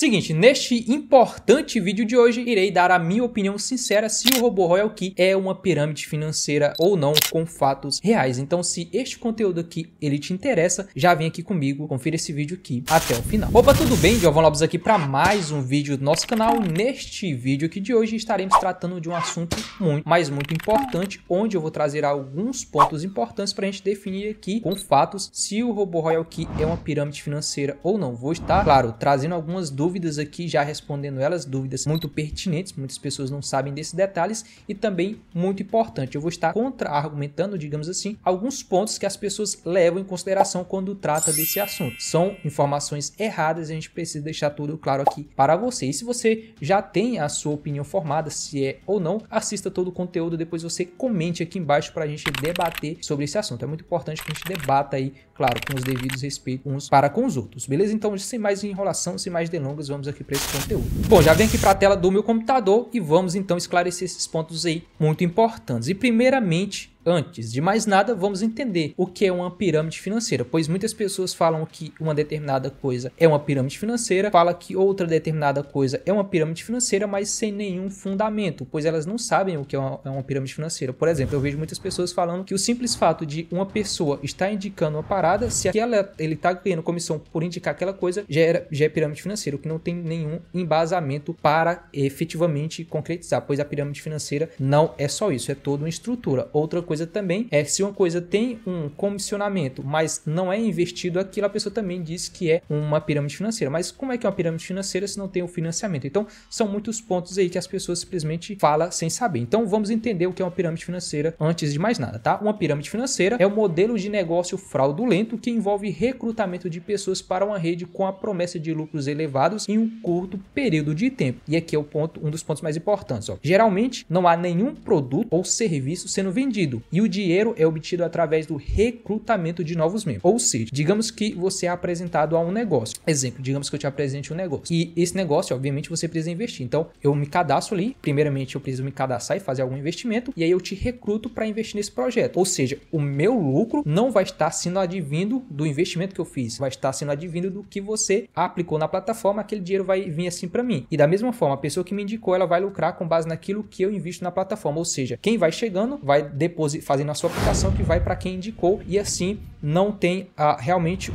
Seguinte, neste importante vídeo de hoje, irei dar a minha opinião sincera se o robô Royal Key é uma pirâmide financeira ou não com fatos reais. Então, se este conteúdo aqui ele te interessa, já vem aqui comigo, confira esse vídeo aqui até o final. Opa, tudo bem? Giovanni Lopes aqui para mais um vídeo do nosso canal. Neste vídeo aqui de hoje, estaremos tratando de um assunto muito, mas muito importante, onde eu vou trazer alguns pontos importantes para a gente definir aqui com fatos se o robô Royal Key é uma pirâmide financeira ou não. Vou estar, claro, trazendo algumas dúvidas dúvidas aqui, já respondendo elas, dúvidas muito pertinentes, muitas pessoas não sabem desses detalhes e também muito importante, eu vou estar contra-argumentando, digamos assim, alguns pontos que as pessoas levam em consideração quando trata desse assunto. São informações erradas e a gente precisa deixar tudo claro aqui para você. E se você já tem a sua opinião formada, se é ou não, assista todo o conteúdo, depois você comente aqui embaixo para a gente debater sobre esse assunto. É muito importante que a gente debata aí, claro, com os devidos respeitos uns para com os outros, beleza? Então, sem mais enrolação, sem mais delongas, vamos aqui para esse conteúdo. Bom, já vem aqui para a tela do meu computador e vamos então esclarecer esses pontos aí muito importantes. E primeiramente, Antes de mais nada, vamos entender o que é uma pirâmide financeira, pois muitas pessoas falam que uma determinada coisa é uma pirâmide financeira, fala que outra determinada coisa é uma pirâmide financeira, mas sem nenhum fundamento, pois elas não sabem o que é uma, é uma pirâmide financeira. Por exemplo, eu vejo muitas pessoas falando que o simples fato de uma pessoa estar indicando uma parada, se aquela, ele está ganhando comissão por indicar aquela coisa, já, era, já é pirâmide financeira, o que não tem nenhum embasamento para efetivamente concretizar, pois a pirâmide financeira não é só isso, é toda uma estrutura. Outra coisa também é se uma coisa tem um comissionamento, mas não é investido aquilo, a pessoa também diz que é uma pirâmide financeira. Mas como é que é uma pirâmide financeira se não tem o um financiamento? Então, são muitos pontos aí que as pessoas simplesmente falam sem saber. Então, vamos entender o que é uma pirâmide financeira antes de mais nada, tá? Uma pirâmide financeira é um modelo de negócio fraudulento que envolve recrutamento de pessoas para uma rede com a promessa de lucros elevados em um curto período de tempo. E aqui é o ponto, um dos pontos mais importantes. Ó. Geralmente, não há nenhum produto ou serviço sendo vendido, e o dinheiro é obtido através do recrutamento de novos membros. Ou seja, digamos que você é apresentado a um negócio. Exemplo, digamos que eu te apresente um negócio. E esse negócio, obviamente, você precisa investir. Então, eu me cadastro ali. Primeiramente, eu preciso me cadastrar e fazer algum investimento. E aí eu te recruto para investir nesse projeto. Ou seja, o meu lucro não vai estar sendo advindo do investimento que eu fiz, vai estar sendo advindo do que você aplicou na plataforma. Aquele dinheiro vai vir assim para mim. E da mesma forma, a pessoa que me indicou, ela vai lucrar com base naquilo que eu invisto na plataforma. Ou seja, quem vai chegando vai depositar fazem na sua aplicação que vai para quem indicou e assim não tem a, realmente o,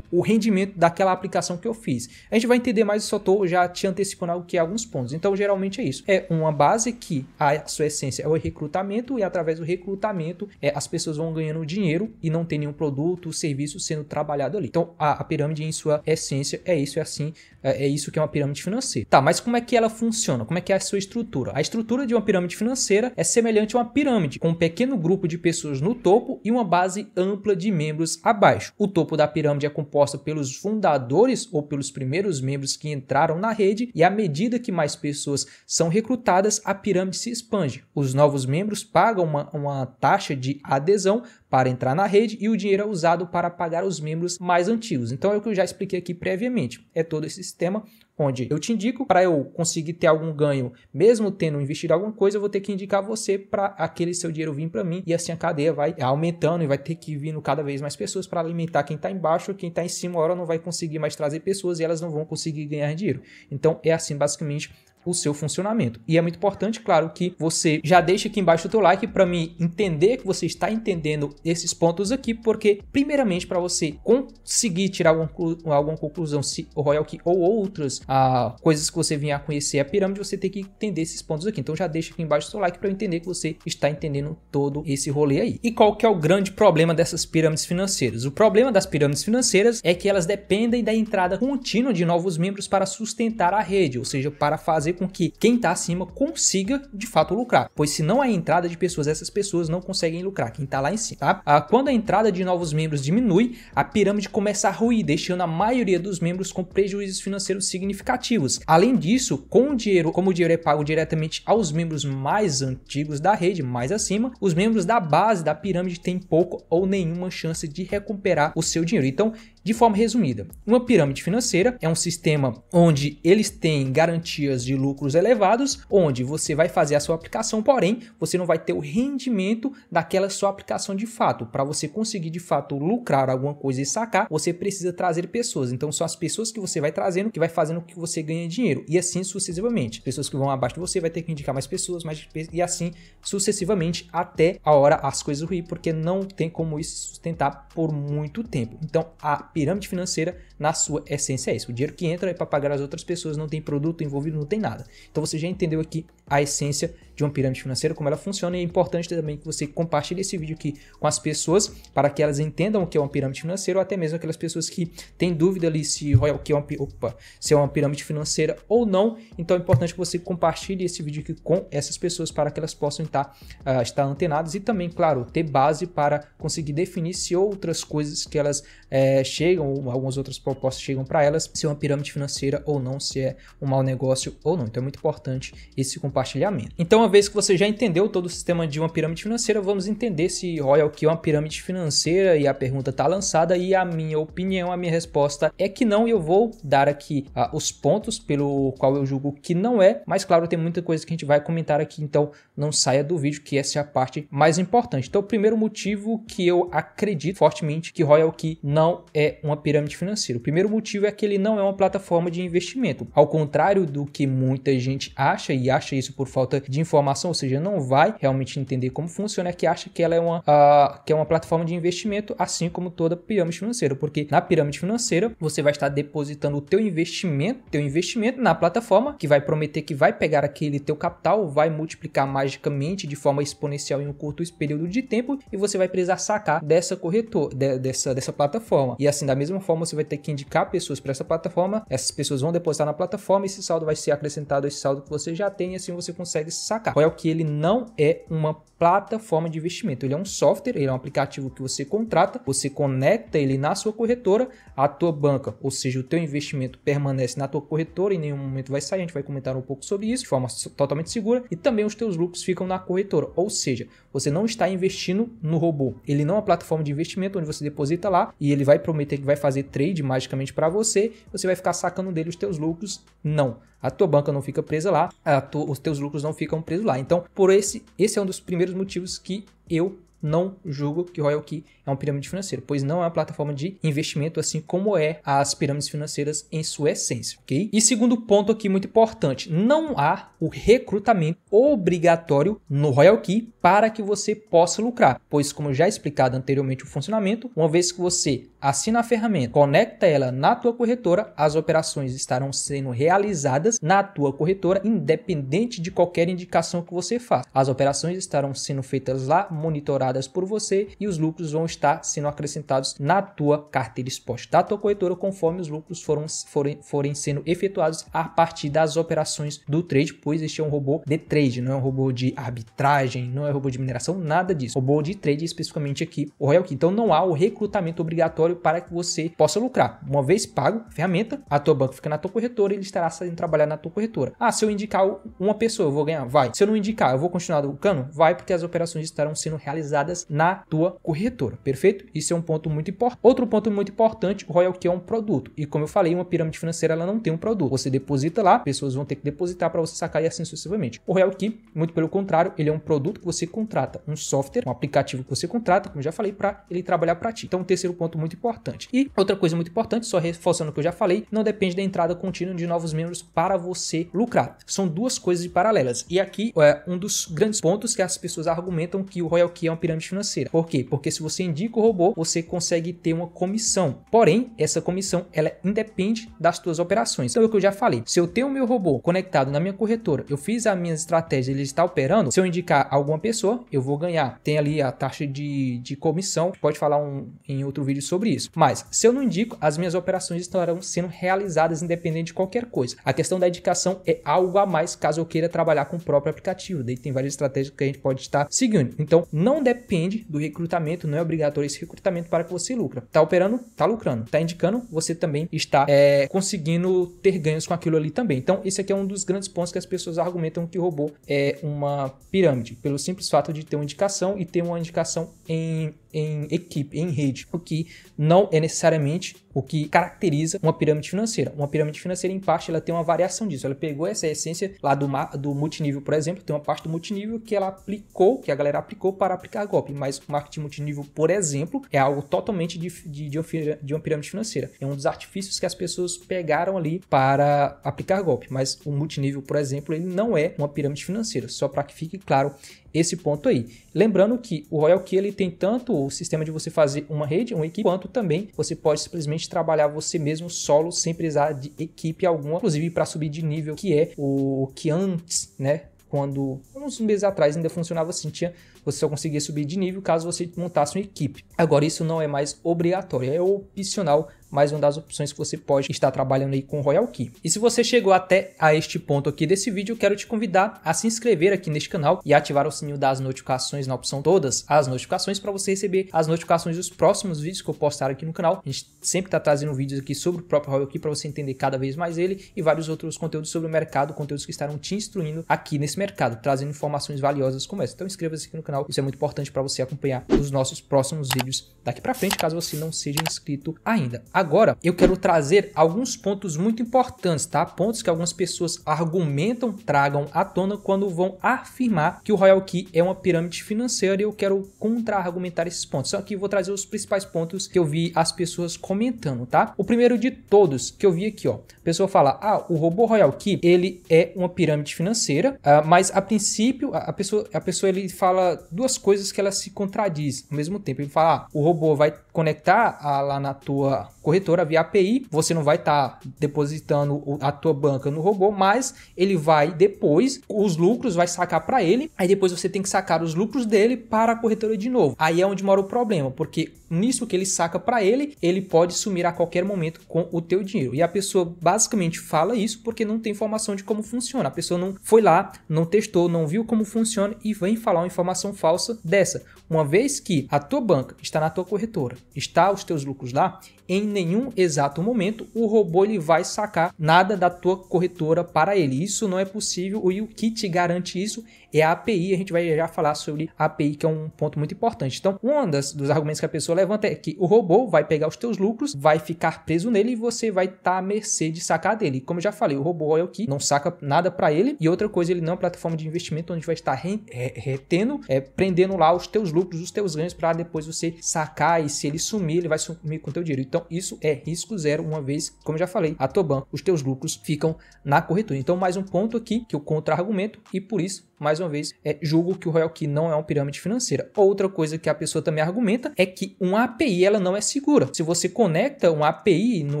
o, o, rendimento daquela aplicação que eu fiz. A gente vai entender mais, só estou já te antecipando algo que é alguns pontos. Então, geralmente é isso. É uma base que a sua essência é o recrutamento e através do recrutamento é, as pessoas vão ganhando dinheiro e não tem nenhum produto, serviço sendo trabalhado ali. Então, a, a pirâmide em sua essência é isso, é assim é, é, isso que é uma pirâmide financeira. Tá, mas como é que ela funciona? Como é que é a sua estrutura? A estrutura de uma pirâmide financeira é semelhante a uma pirâmide, com um pequeno grupo de pessoas no topo e uma base ampla de membros abaixo. O topo da pirâmide é composta pelos fundadores ou pelos primeiros membros que entraram na rede, e à medida que mais pessoas são recrutadas, a pirâmide se expande. Os novos membros pagam uma, uma taxa de adesão para entrar na rede e o dinheiro é usado para pagar os membros mais antigos. Então é o que eu já expliquei aqui previamente. É todo esse sistema onde eu te indico para eu conseguir ter algum ganho, mesmo tendo investido alguma coisa, eu vou ter que indicar você para aquele seu dinheiro vir para mim e assim a cadeia vai aumentando e vai ter que vindo cada vez mais pessoas para alimentar quem está embaixo, quem está em cima, a hora não vai conseguir mais trazer pessoas e elas não vão conseguir ganhar dinheiro. Então é assim basicamente o seu funcionamento. E é muito importante, claro, que você já deixe aqui embaixo o teu like para me entender que você está entendendo esses pontos aqui, porque primeiramente para você conseguir tirar algum, alguma conclusão se o Royal Key ou outras ah, coisas que você vinha a conhecer a pirâmide, você tem que entender esses pontos aqui. Então já deixa aqui embaixo o seu like para eu entender que você está entendendo todo esse rolê aí. E qual que é o grande problema dessas pirâmides financeiras? O problema das pirâmides financeiras é que elas dependem da entrada contínua de novos membros para sustentar a rede, ou seja, para fazer fazer com que quem está acima consiga de fato lucrar, pois se não há entrada de pessoas, essas pessoas não conseguem lucrar, quem está lá em cima, tá? Ah, quando a entrada de novos membros diminui, a pirâmide começa a ruir, deixando a maioria dos membros com prejuízos financeiros significativos. Além disso, com o dinheiro, como o dinheiro é pago diretamente aos membros mais antigos da rede, mais acima, os membros da base da pirâmide têm pouco ou nenhuma chance de recuperar o seu dinheiro. Então, de forma resumida, uma pirâmide financeira é um sistema onde eles têm garantias de lucros elevados, onde você vai fazer a sua aplicação, porém, você não vai ter o rendimento daquela sua aplicação de fato. Para você conseguir de fato lucrar alguma coisa e sacar, você precisa trazer pessoas. Então, são as pessoas que você vai trazendo que vai fazendo que você ganhe dinheiro e assim sucessivamente. Pessoas que vão abaixo de você vai ter que indicar mais pessoas, mais e assim sucessivamente até a hora as coisas ruírem, porque não tem como isso sustentar por muito tempo. Então, a pirâmide financeira, na sua essência, é isso. O dinheiro que entra é para pagar as outras pessoas, não tem produto envolvido, não tem nada. Então você já entendeu aqui a essência de uma pirâmide financeira, como ela funciona, e é importante também que você compartilhe esse vídeo aqui com as pessoas para que elas entendam o que é uma pirâmide financeira, ou até mesmo aquelas pessoas que têm dúvida ali se, o que é uma, opa, se é uma pirâmide financeira ou não. Então é importante que você compartilhe esse vídeo aqui com essas pessoas para que elas possam estar, uh, estar antenadas e também, claro, ter base para conseguir definir se outras coisas que elas é, chegam, ou algumas outras propostas chegam para elas, se é uma pirâmide financeira ou não, se é um mau negócio ou não. Então é muito importante esse compartilhamento. Então, uma vez que você já entendeu todo o sistema de uma pirâmide financeira, vamos entender se Royal Key é uma pirâmide financeira e a pergunta está lançada e a minha opinião, a minha resposta é que não e eu vou dar aqui ah, os pontos pelo qual eu julgo que não é, mas claro, tem muita coisa que a gente vai comentar aqui, então não saia do vídeo que essa é a parte mais importante. Então, o primeiro motivo que eu acredito fortemente que Royal Key não é uma pirâmide financeira. O primeiro motivo é que ele não é uma plataforma de investimento. Ao contrário do que muita gente acha e acha isso por falta de informação informação, ou seja, não vai realmente entender como funciona, é que acha que ela é uma, uh, que é uma plataforma de investimento, assim como toda pirâmide financeira, porque na pirâmide financeira você vai estar depositando o teu investimento, teu investimento na plataforma que vai prometer que vai pegar aquele teu capital, vai multiplicar magicamente de forma exponencial em um curto período de tempo e você vai precisar sacar dessa corretora, de, dessa, dessa plataforma. E assim, da mesma forma, você vai ter que indicar pessoas para essa plataforma, essas pessoas vão depositar na plataforma, esse saldo vai ser acrescentado a esse saldo que você já tem, e assim você consegue sacar destacar, qual é o que ele não é uma plataforma de investimento. Ele é um software, ele é um aplicativo que você contrata, você conecta ele na sua corretora, à tua banca, ou seja, o teu investimento permanece na tua corretora, em nenhum momento vai sair, a gente vai comentar um pouco sobre isso de forma totalmente segura, e também os teus lucros ficam na corretora, ou seja, você não está investindo no robô. Ele não é uma plataforma de investimento onde você deposita lá e ele vai prometer que vai fazer trade magicamente para você, você vai ficar sacando dele os teus lucros. Não. A tua banca não fica presa lá, tu os teus lucros não ficam presos lá. Então, por esse, esse é um dos primeiros pelos motivos que eu não julgo que Royal Key é um pirâmide financeira, pois não é uma plataforma de investimento assim como é as pirâmides financeiras em sua essência, ok? E segundo ponto aqui muito importante, não há o recrutamento obrigatório no Royal Key para que você possa lucrar, pois como já explicado anteriormente o funcionamento, uma vez que você Assina a ferramenta, conecta ela na tua corretora, as operações estarão sendo realizadas na tua corretora, independente de qualquer indicação que você faça. As operações estarão sendo feitas lá, monitoradas por você e os lucros vão estar sendo acrescentados na tua carteira exposta da tua corretora, conforme os lucros foram, forem, forem sendo efetuados a partir das operações do trade, pois este é um robô de trade, não é um robô de arbitragem, não é um robô de mineração, nada disso. Robô de trade especificamente aqui, o Royal Key. Então não há o recrutamento obrigatório para que você possa lucrar. Uma vez pago, ferramenta, a tua banca fica na tua corretora, e ele estará saindo trabalhar na tua corretora. Ah, se eu indicar uma pessoa, eu vou ganhar? Vai. Se eu não indicar, eu vou continuar lucrando? Vai, porque as operações estarão sendo realizadas na tua corretora, perfeito? Isso é um ponto muito importante. Outro ponto muito importante, o Royal Key é um produto. E como eu falei, uma pirâmide financeira ela não tem um produto. Você deposita lá, pessoas vão ter que depositar para você sacar e assim sucessivamente. O Royal Key, muito pelo contrário, ele é um produto que você contrata, um software, um aplicativo que você contrata, como já falei, para ele trabalhar para ti. Então, o terceiro ponto muito importante. E outra coisa muito importante, só reforçando o que eu já falei, não depende da entrada contínua de novos membros para você lucrar. São duas coisas paralelas. E aqui é um dos grandes pontos que as pessoas argumentam que o Royal Key é uma pirâmide financeira. Por quê? Porque se você indica o robô, você consegue ter uma comissão. Porém, essa comissão ela independe das suas operações. Então é o que eu já falei. Se eu tenho o meu robô conectado na minha corretora, eu fiz a minha estratégia, ele está operando, se eu indicar alguma pessoa, eu vou ganhar. Tem ali a taxa de, de comissão, pode falar um, em outro vídeo sobre sobre isso. Mas, se eu não indico, as minhas operações estarão sendo realizadas independente de qualquer coisa. A questão da indicação é algo a mais caso eu queira trabalhar com o próprio aplicativo. Daí tem várias estratégias que a gente pode estar seguindo. Então, não depende do recrutamento, não é obrigatório esse recrutamento para que você lucra. Tá operando, tá lucrando. Tá indicando, você também está é, conseguindo ter ganhos com aquilo ali também. Então, esse aqui é um dos grandes pontos que as pessoas argumentam que o robô é uma pirâmide, pelo simples fato de ter uma indicação e ter uma indicação em em equipe, em rede, o que não é necessariamente o que caracteriza uma pirâmide financeira. Uma pirâmide financeira, em parte, ela tem uma variação disso. Ela pegou essa essência lá do, do multinível, por exemplo, tem uma parte do multinível que ela aplicou, que a galera aplicou para aplicar golpe, mas o marketing multinível, por exemplo, é algo totalmente de, de, de uma pirâmide financeira. É um dos artifícios que as pessoas pegaram ali para aplicar golpe, mas o multinível, por exemplo, ele não é uma pirâmide financeira, só para que fique claro esse ponto aí. Lembrando que o Royal Key ele tem tanto o sistema de você fazer uma rede, um equipe, quanto também você pode simplesmente trabalhar você mesmo solo, sem precisar de equipe alguma, inclusive para subir de nível, que é o que antes, né? Quando uns meses atrás ainda funcionava assim, tinha você só conseguia subir de nível caso você montasse uma equipe. Agora isso não é mais obrigatório, é opcional mais uma das opções que você pode estar trabalhando aí com Royal Key. E se você chegou até a este ponto aqui desse vídeo, quero te convidar a se inscrever aqui neste canal e ativar o sininho das notificações na opção todas as notificações para você receber as notificações dos próximos vídeos que eu postar aqui no canal. A gente sempre está trazendo vídeos aqui sobre o próprio Royal Key para você entender cada vez mais ele e vários outros conteúdos sobre o mercado, conteúdos que estarão te instruindo aqui nesse mercado, trazendo informações valiosas como essa. Então inscreva-se aqui no canal, isso é muito importante para você acompanhar os nossos próximos vídeos daqui para frente, caso você não seja inscrito ainda. Agora, eu quero trazer alguns pontos muito importantes, tá? Pontos que algumas pessoas argumentam, tragam à tona quando vão afirmar que o Royal Key é uma pirâmide financeira e eu quero contra-argumentar esses pontos. só que eu vou trazer os principais pontos que eu vi as pessoas comentando, tá? O primeiro de todos que eu vi aqui, ó. A pessoa fala: "Ah, o robô Royal Key, ele é uma pirâmide financeira", ah, mas a princípio a pessoa a pessoa ele fala duas coisas que ela se contradiz ao mesmo tempo. Ele fala: ah, "O robô vai conectar a, lá na tua corretora, via API, você não vai estar tá depositando a tua banca no robô, mas ele vai depois, os lucros vai sacar para ele, aí depois você tem que sacar os lucros dele para a corretora de novo. Aí é onde mora o problema, porque nisso que ele saca para ele, ele pode sumir a qualquer momento com o teu dinheiro. E a pessoa basicamente fala isso porque não tem informação de como funciona. A pessoa não foi lá, não testou, não viu como funciona e vem falar uma informação falsa dessa. Uma vez que a tua banca está na tua corretora, está os teus lucros lá, em nenhum exato momento o robô ele vai sacar nada da tua corretora para ele. Isso não é possível e o que te garante isso é a API. A gente vai já falar sobre a API, que é um ponto muito importante. Então, um das, dos argumentos que a pessoa levanta é que o robô vai pegar os teus lucros, vai ficar preso nele e você vai estar tá à mercê de sacar dele. Como eu já falei, o robô é o que não saca nada para ele. E outra coisa, ele não é uma plataforma de investimento onde vai estar re, re, retendo, é, prendendo lá os teus lucros, os teus ganhos, para depois você sacar. E se ele sumir, ele vai sumir com o teu dinheiro. Então, isso é risco zero, uma vez, como eu já falei, a Toban, os teus lucros ficam na corretora. Então, mais um ponto aqui que o contra-argumento e por isso mais uma vez, é, julgo que o Royal Key não é uma pirâmide financeira. Outra coisa que a pessoa também argumenta é que uma API ela não é segura. Se você conecta uma API no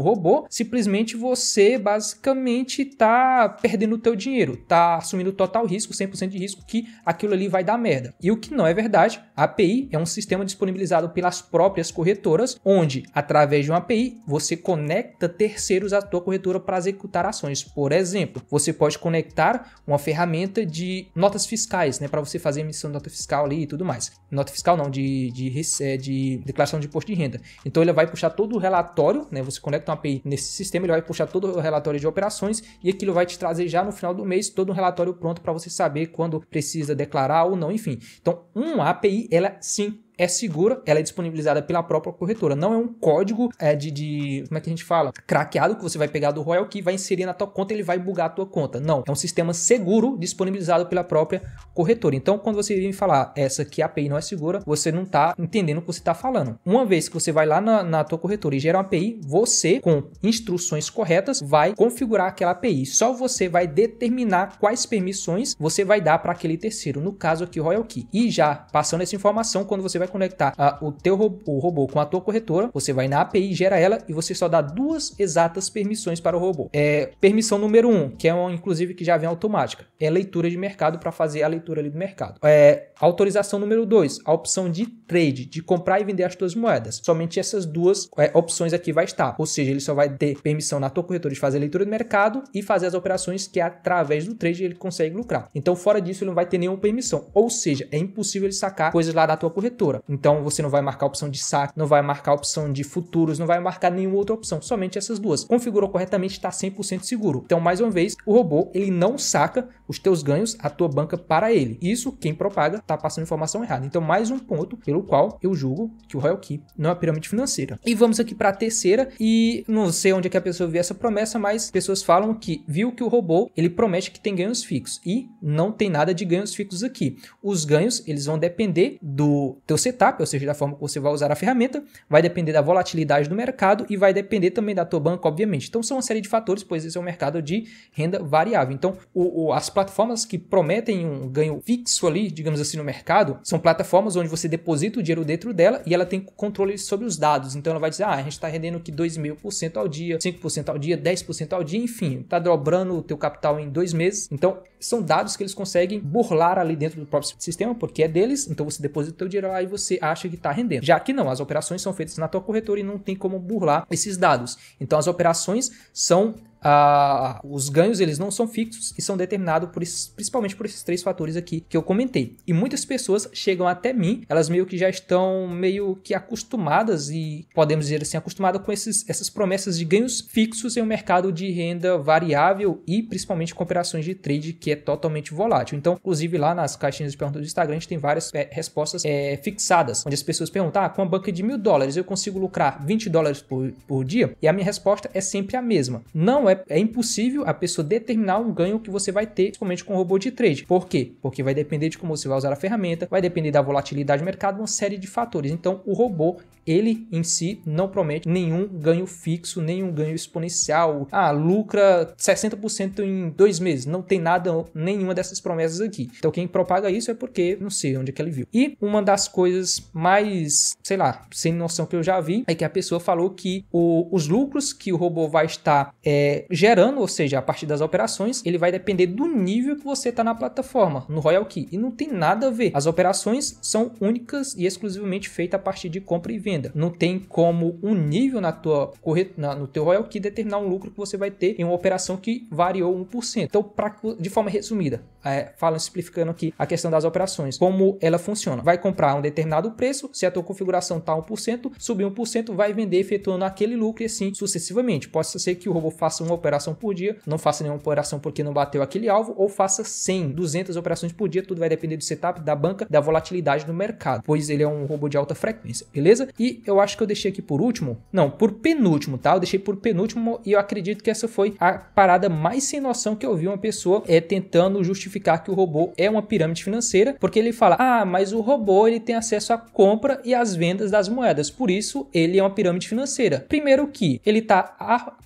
robô, simplesmente você basicamente está perdendo o teu dinheiro, está assumindo total risco, 100% de risco que aquilo ali vai dar merda. E o que não é verdade, a API é um sistema disponibilizado pelas próprias corretoras, onde através de uma API você conecta terceiros à tua corretora para executar ações. Por exemplo, você pode conectar uma ferramenta de notas fiscais, né? Para você fazer emissão de nota fiscal ali e tudo mais. Nota fiscal não, de, de, de, é, de declaração de imposto de renda. Então ele vai puxar todo o relatório, né? Você conecta uma API nesse sistema, ele vai puxar todo o relatório de operações e aquilo vai te trazer já no final do mês todo o relatório pronto para você saber quando precisa declarar ou não, enfim. Então, uma API, ela é, sim é segura, ela é disponibilizada pela própria corretora. Não é um código é, de, de, Como é que a gente fala? Craqueado que você vai pegar do Royal Key, vai inserir na tua conta ele vai bugar a tua conta. Não. É um sistema seguro disponibilizado pela própria corretora. Então, quando você vem falar essa que a API não é segura, você não está entendendo o que você está falando. Uma vez que você vai lá na, na tua corretora e gera uma API, você, com instruções corretas, vai configurar aquela API. Só você vai determinar quais permissões você vai dar para aquele terceiro. No caso aqui, Royal Key. E já passando essa informação, quando você vai vai conectar a, o teu robô, o robô com a tua corretora, você vai na API, gera ela e você só dá duas exatas permissões para o robô. É, permissão número um, que é uma, inclusive que já vem automática, é leitura de mercado para fazer a leitura ali do mercado. É, autorização número dois, a opção de trade, de comprar e vender as tuas moedas. Somente essas duas é, opções aqui vai estar, ou seja, ele só vai ter permissão na tua corretora de fazer a leitura de mercado e fazer as operações que através do trade ele consegue lucrar. Então fora disso ele não vai ter nenhuma permissão, ou seja, é impossível ele sacar coisas lá da tua corretora. Então você não vai marcar a opção de saque, não vai marcar a opção de futuros, não vai marcar nenhuma outra opção, somente essas duas. Configurou corretamente, está 100% seguro. Então, mais uma vez, o robô ele não saca os teus ganhos, a tua banca para ele. Isso quem propaga está passando informação errada. Então, mais um ponto pelo qual eu julgo que o Royal Key não é pirâmide financeira. E vamos aqui para a terceira, e não sei onde é que a pessoa viu essa promessa, mas pessoas falam que viu que o robô ele promete que tem ganhos fixos e não tem nada de ganhos fixos aqui. Os ganhos eles vão depender do teu setup, ou seja, da forma que você vai usar a ferramenta, vai depender da volatilidade do mercado e vai depender também da tua banca, obviamente. Então são uma série de fatores, pois esse é um mercado de renda variável. Então o, o as plataformas que prometem um ganho fixo ali, digamos assim, no mercado, são plataformas onde você deposita o dinheiro dentro dela e ela tem controle sobre os dados. Então ela vai dizer, ah, a gente está rendendo que 2.000% mil por cento ao dia, 5% ao dia, 10% ao dia, enfim, tá dobrando o teu capital em dois meses. Então são dados que eles conseguem burlar ali dentro do próprio sistema, porque é deles, então você deposita o teu dinheiro lá e você acha que está rendendo. Já que não, as operações são feitas na tua corretora e não tem como burlar esses dados. Então as operações são ah, os ganhos eles não são fixos e são determinados por esses, principalmente por esses três fatores aqui que eu comentei. E muitas pessoas chegam até mim, elas meio que já estão meio que acostumadas e podemos dizer assim, acostumadas com esses, essas promessas de ganhos fixos em um mercado de renda variável e principalmente com operações de trade que é totalmente volátil. Então, inclusive lá nas caixinhas de perguntas do Instagram, a gente tem várias é, respostas é, fixadas, onde as pessoas perguntam: ah, com a banca de mil dólares eu consigo lucrar 20 dólares por, por dia? E a minha resposta é sempre a mesma. Não é, é impossível a pessoa determinar um ganho que você vai ter, principalmente com o robô de trade. Por quê? Porque vai depender de como você vai usar a ferramenta, vai depender da volatilidade do mercado, uma série de fatores. Então, o robô ele em si não promete nenhum ganho fixo, nenhum ganho exponencial. Ah, lucra 60% em dois meses. Não tem nada, nenhuma dessas promessas aqui. Então quem propaga isso é porque não sei onde é que ele viu. E uma das coisas mais, sei lá, sem noção que eu já vi, é que a pessoa falou que o, os lucros que o robô vai estar é, gerando, ou seja, a partir das operações, ele vai depender do nível que você está na plataforma, no Royal Key. E não tem nada a ver. As operações são únicas e exclusivamente feitas a partir de compra e venda. Não tem como um nível na tua na, no teu royalty determinar um lucro que você vai ter em uma operação que variou 1%. Então, pra, de forma resumida, é, falando, simplificando aqui a questão das operações, como ela funciona. Vai comprar um determinado preço, se a tua configuração tá 1%, subir 1%, vai vender efetuando aquele lucro e assim sucessivamente. Pode ser que o robô faça uma operação por dia, não faça nenhuma operação porque não bateu aquele alvo, ou faça 100, 200 operações por dia, tudo vai depender do setup, da banca, da volatilidade do mercado, pois ele é um robô de alta frequência, beleza? E eu acho que eu deixei aqui por último, não, por penúltimo, tá? Eu deixei por penúltimo e eu acredito que essa foi a parada mais sem noção que eu vi uma pessoa é tentando justificar que o robô é uma pirâmide financeira, porque ele fala: "Ah, mas o robô ele tem acesso à compra e às vendas das moedas, por isso ele é uma pirâmide financeira". Primeiro que ele está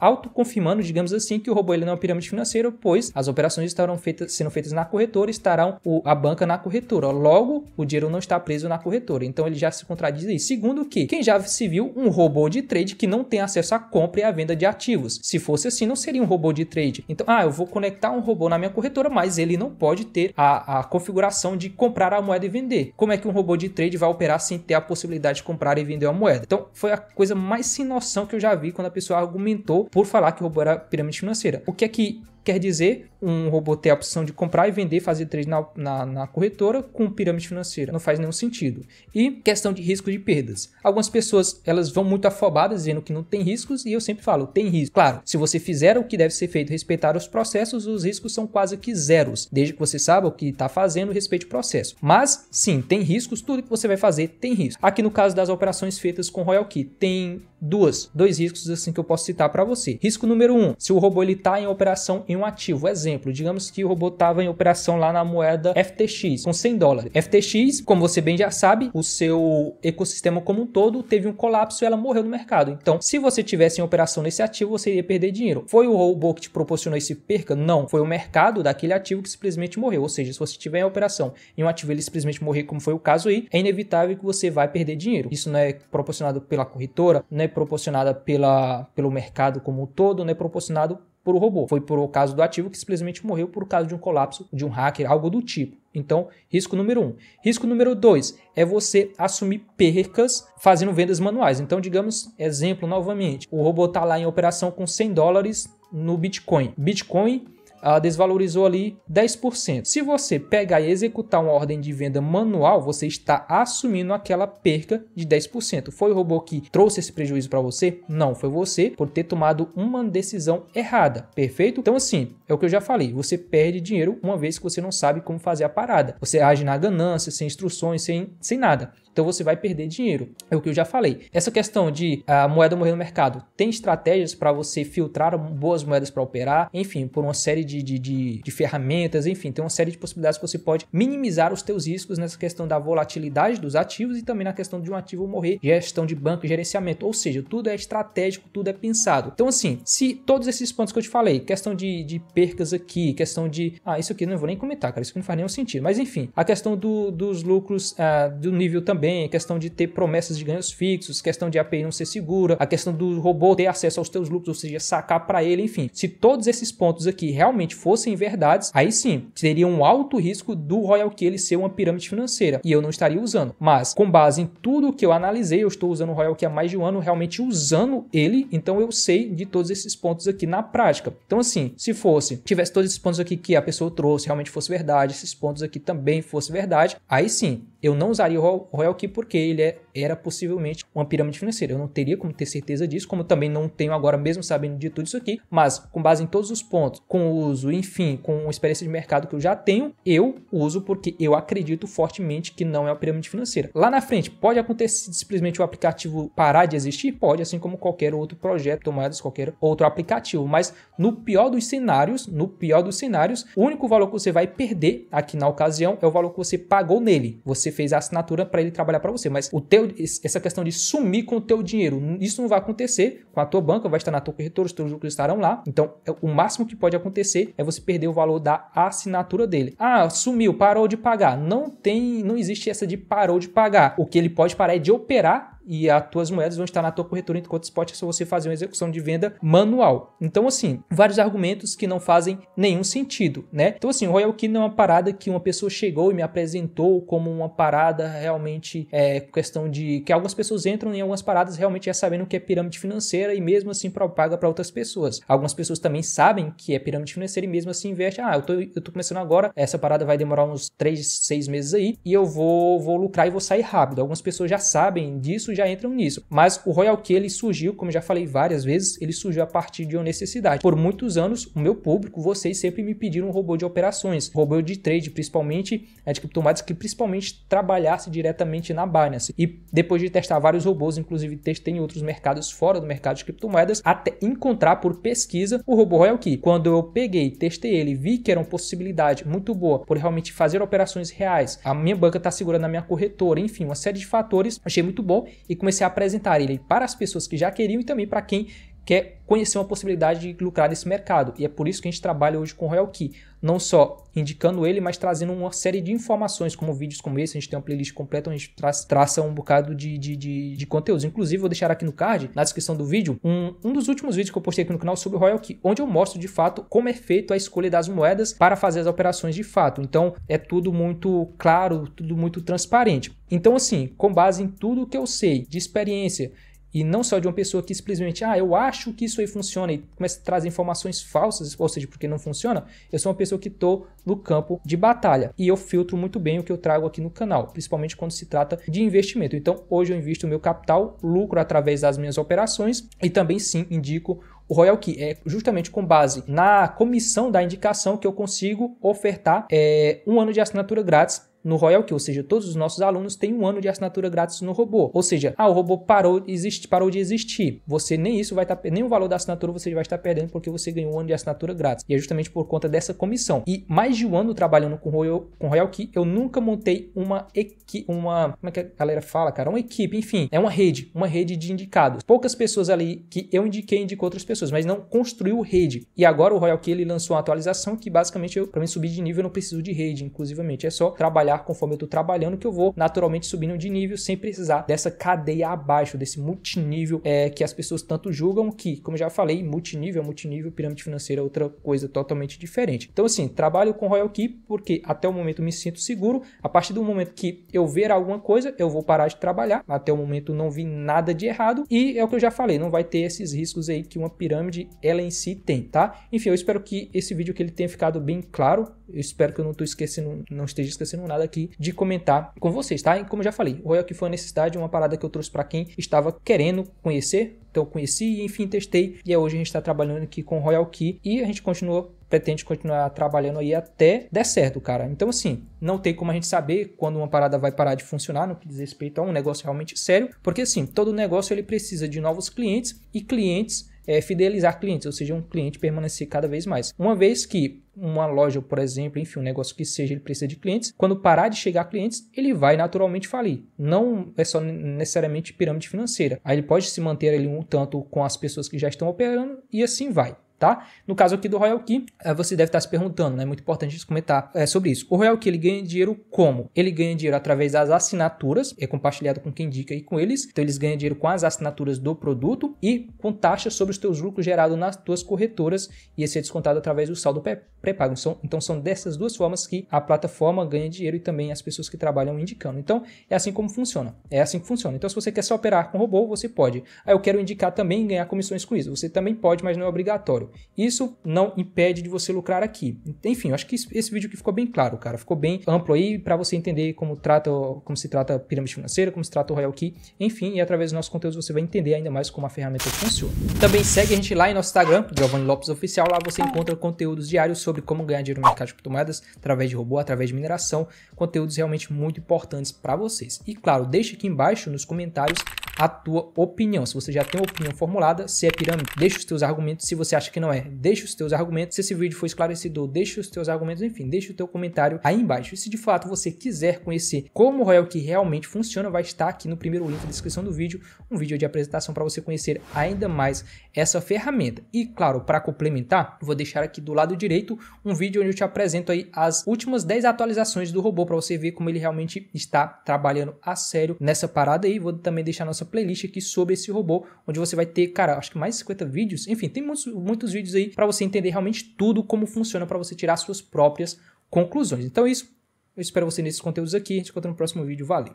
autoconfirmando, digamos assim, que o robô ele não é uma pirâmide financeira, pois as operações estarão feitas, sendo feitas na corretora, estarão o, a banca na corretora. Logo, o dinheiro não está preso na corretora. Então ele já se contradiz aí. Segundo que aqui. Quem já se viu um robô de trade que não tem acesso à compra e à venda de ativos? Se fosse assim, não seria um robô de trade. Então, ah, eu vou conectar um robô na minha corretora, mas ele não pode ter a, a configuração de comprar a moeda e vender. Como é que um robô de trade vai operar sem ter a possibilidade de comprar e vender uma moeda? Então, foi a coisa mais sem noção que eu já vi quando a pessoa argumentou por falar que o robô era pirâmide financeira. O que é que quer dizer um robô ter a opção de comprar e vender, fazer trade na, na, na, corretora com pirâmide financeira. Não faz nenhum sentido. E questão de risco de perdas. Algumas pessoas elas vão muito afobadas dizendo que não tem riscos e eu sempre falo, tem risco. Claro, se você fizer o que deve ser feito, respeitar os processos, os riscos são quase que zeros, desde que você saiba o que está fazendo, respeite o processo. Mas sim, tem riscos, tudo que você vai fazer tem risco. Aqui no caso das operações feitas com Royal Key, tem duas, dois riscos assim que eu posso citar para você. Risco número um, se o robô ele está em operação em um ativo. Exemplo, digamos que o robô estava em operação lá na moeda FTX, com 100 dólares. FTX, como você bem já sabe, o seu ecossistema como um todo teve um colapso e ela morreu no mercado. Então, se você tivesse em operação nesse ativo, você iria perder dinheiro. Foi o robô que te proporcionou esse perca? Não. Foi o mercado daquele ativo que simplesmente morreu. Ou seja, se você tiver em operação em um ativo ele simplesmente morrer, como foi o caso aí, é inevitável que você vai perder dinheiro. Isso não é proporcionado pela corretora, não é proporcionada pela, pelo mercado como um todo, não é proporcionado por o robô. Foi por o caso do ativo que simplesmente morreu por causa de um colapso de um hacker, algo do tipo. Então, risco número um. Risco número dois é você assumir percas fazendo vendas manuais. Então, digamos, exemplo novamente: o robô está lá em operação com 100 dólares no Bitcoin. Bitcoin ela desvalorizou ali 10%. Se você pegar e executar uma ordem de venda manual, você está assumindo aquela perca de 10%. Foi o robô que trouxe esse prejuízo para você? Não, foi você por ter tomado uma decisão errada, perfeito? Então assim, é o que eu já falei, você perde dinheiro uma vez que você não sabe como fazer a parada. Você age na ganância, sem instruções, sem, sem nada. Então você vai perder dinheiro. É o que eu já falei. Essa questão de a ah, moeda morrer no mercado, tem estratégias para você filtrar boas moedas para operar, enfim, por uma série de de, de, de, de ferramentas, enfim, tem uma série de possibilidades que você pode minimizar os teus riscos nessa questão da volatilidade dos ativos e também na questão de um ativo morrer, gestão de banco, gerenciamento, ou seja, tudo é estratégico, tudo é pensado. Então assim, se todos esses pontos que eu te falei, questão de, de percas aqui, questão de, ah, isso aqui não vou nem comentar, cara, isso aqui não faz nenhum sentido, mas enfim, a questão do, dos lucros ah, do nível também, questão de ter promessas de ganhos fixos, questão de API não ser segura, a questão do robô ter acesso aos teus lucros, ou seja, sacar para ele, enfim, se todos esses pontos aqui realmente realmente fossem verdades, aí sim, teria um alto risco do Royal Kelly ser uma pirâmide financeira e eu não estaria usando. Mas, com base em tudo que eu analisei, eu estou usando o Royal Key há mais de um ano, realmente usando ele, então eu sei de todos esses pontos aqui na prática. Então, assim, se fosse, tivesse todos esses pontos aqui que a pessoa trouxe, realmente fosse verdade, esses pontos aqui também fosse verdade, aí sim, eu não usaria o Royal Key porque ele é, era possivelmente uma pirâmide financeira. Eu não teria como ter certeza disso, como também não tenho agora mesmo sabendo de tudo isso aqui, mas com base em todos os pontos, com o uso, enfim, com a experiência de mercado que eu já tenho, eu uso porque eu acredito fortemente que não é uma pirâmide financeira. Lá na frente, pode acontecer simplesmente o aplicativo parar de existir? Pode, assim como qualquer outro projeto, tomadas, qualquer outro aplicativo, mas no pior dos cenários, no pior dos cenários, o único valor que você vai perder aqui na ocasião é o valor que você pagou nele. Você fez a assinatura para ele trabalhar para você, mas o teu, essa questão de sumir com o teu dinheiro, isso não vai acontecer com a tua banca, vai estar na tua corretora, os teus lucros estarão lá. Então, é, o máximo que pode acontecer é você perder o valor da assinatura dele. Ah, sumiu, parou de pagar. Não tem, não existe essa de parou de pagar. O que ele pode parar é de operar e as tuas moedas vão estar na tua corretora enquanto spot é só você fazer uma execução de venda manual. Então assim, vários argumentos que não fazem nenhum sentido, né? Então assim, o Royal Key não é uma parada que uma pessoa chegou e me apresentou como uma parada realmente é questão de que algumas pessoas entram em algumas paradas realmente já sabendo que é pirâmide financeira e mesmo assim propaga para outras pessoas. Algumas pessoas também sabem que é pirâmide financeira e mesmo assim investe, ah, eu tô, eu tô começando agora, essa parada vai demorar uns 3, 6 meses aí e eu vou vou lucrar e vou sair rápido. Algumas pessoas já sabem disso já entram nisso. Mas o Royal Key ele surgiu, como já falei várias vezes, ele surgiu a partir de uma necessidade. Por muitos anos, o meu público, vocês sempre me pediram um robô de operações, robô de trade, principalmente é, de criptomoedas, que principalmente trabalhasse diretamente na Binance. E depois de testar vários robôs, inclusive testei em outros mercados fora do mercado de criptomoedas, até encontrar por pesquisa o robô Royal Key. Quando eu peguei, testei ele, vi que era uma possibilidade muito boa por realmente fazer operações reais, a minha banca está segurando a minha corretora, enfim, uma série de fatores, achei muito bom e comecei a apresentar ele para as pessoas que já queriam e também para quem quer conhecer uma possibilidade de lucrar nesse mercado. E é por isso que a gente trabalha hoje com o Royal Key. Não só indicando ele, mas trazendo uma série de informações, como vídeos como esse. A gente tem uma playlist completa onde a gente traça, traça um bocado de, de, de, de conteúdos. Inclusive, vou deixar aqui no card, na descrição do vídeo, um, um dos últimos vídeos que eu postei aqui no canal sobre o Royal Key, onde eu mostro de fato como é feito a escolha das moedas para fazer as operações de fato. Então, é tudo muito claro, tudo muito transparente. Então, assim, com base em tudo que eu sei de experiência, e não só de uma pessoa que simplesmente, ah, eu acho que isso aí funciona e começa a trazer informações falsas, ou seja, porque não funciona. Eu sou uma pessoa que estou no campo de batalha e eu filtro muito bem o que eu trago aqui no canal, principalmente quando se trata de investimento. Então, hoje eu invisto o meu capital, lucro através das minhas operações e também sim indico o Royal Key é justamente com base na comissão da indicação que eu consigo ofertar é, um ano de assinatura grátis no Royal Key, ou seja, todos os nossos alunos têm um ano de assinatura grátis no robô. Ou seja, ah, o robô parou, existe, parou de existir. Você nem isso vai estar, tá, nem o valor da assinatura você vai estar perdendo porque você ganhou um ano de assinatura grátis. E é justamente por conta dessa comissão. E mais de um ano trabalhando com Royal, com Royal Key, eu nunca montei uma equipe, uma, como é que a galera fala, cara? Uma equipe, enfim, é uma rede, uma rede de indicados. Poucas pessoas ali que eu indiquei indicou outras pessoas, mas não construiu rede. E agora o Royal Key ele lançou uma atualização que basicamente eu, para mim subir de nível, eu não preciso de rede, inclusivamente é só trabalhar trabalhar conforme eu estou trabalhando, que eu vou naturalmente subindo de nível sem precisar dessa cadeia abaixo, desse multinível é, que as pessoas tanto julgam que, como já falei, multinível, é multinível, pirâmide financeira é outra coisa totalmente diferente. Então, assim, trabalho com Royal Keep porque até o momento me sinto seguro. A partir do momento que eu ver alguma coisa, eu vou parar de trabalhar. Até o momento não vi nada de errado e é o que eu já falei, não vai ter esses riscos aí que uma pirâmide ela em si tem, tá? Enfim, eu espero que esse vídeo que ele tenha ficado bem claro eu espero que eu não, tô esquecendo, não esteja esquecendo nada aqui de comentar com vocês, tá? E como já falei, o Royal que foi é uma necessidade, uma parada que eu trouxe para quem estava querendo conhecer. Então eu conheci e enfim testei. E hoje a gente está trabalhando aqui com o Royal Key e a gente continua pretende continuar trabalhando aí até der certo, cara. Então, assim, não tem como a gente saber quando uma parada vai parar de funcionar no que diz respeito a um negócio realmente sério, porque, assim, todo negócio ele precisa de novos clientes e clientes é, fidelizar clientes, ou seja, um cliente permanecer cada vez mais. Uma vez que uma loja, por exemplo, enfim, um negócio que seja, ele precisa de clientes, quando parar de chegar clientes, ele vai naturalmente falir. Não é só necessariamente pirâmide financeira. Aí ele pode se manter ali um tanto com as pessoas que já estão operando e assim vai tá? No caso aqui do Royal Key, eh, você deve estar se perguntando, né? É muito importante a comentar é, sobre isso. O Royal Key, ele ganha dinheiro como? Ele ganha dinheiro através das assinaturas, é compartilhado com quem indica e com eles. Então, eles ganham dinheiro com as assinaturas do produto e com taxas sobre os teus lucros gerados nas tuas corretoras e esse é descontado através do saldo pré-pago. Então, são dessas duas formas que a plataforma ganha dinheiro e também as pessoas que trabalham indicando. Então, é assim como funciona. É assim que funciona. Então, se você quer só operar com robô, você pode. Aí ah, eu quero indicar também e ganhar comissões com isso. Você também pode, mas não é obrigatório. Isso não impede de você lucrar aqui. Enfim, acho que esse vídeo aqui ficou bem claro, cara. Ficou bem amplo aí para você entender como, trata, como se trata a pirâmide financeira, como se trata o Royal Key. Enfim, e através dos nossos conteúdos você vai entender ainda mais como a ferramenta funciona. Também segue a gente lá em nosso Instagram, Giovanni Lopes Oficial. Lá você encontra conteúdos diários sobre como ganhar dinheiro no mercado de criptomoedas através de robô, através de mineração. Conteúdos realmente muito importantes para vocês. E claro, deixe aqui embaixo nos comentários a tua opinião. Se você já tem uma opinião formulada, se é pirâmide, deixa os teus argumentos. Se você acha que não é, deixa os teus argumentos. Se esse vídeo foi esclarecedor, deixa os teus argumentos. Enfim, deixa o teu comentário aí embaixo. E se de fato você quiser conhecer como o royalty realmente funciona, vai estar aqui no primeiro link da descrição do vídeo, um vídeo de apresentação para você conhecer ainda mais essa ferramenta. E claro, para complementar, vou deixar aqui do lado direito um vídeo onde eu te apresento aí as últimas 10 atualizações do robô para você ver como ele realmente está trabalhando a sério nessa parada aí. Vou também deixar nossa nossa playlist aqui sobre esse robô, onde você vai ter, cara, acho que mais de 50 vídeos. Enfim, tem muitos, muitos vídeos aí para você entender realmente tudo como funciona para você tirar suas próprias conclusões. Então é isso. Eu espero você nesses conteúdos aqui. A gente encontra no próximo vídeo. Valeu!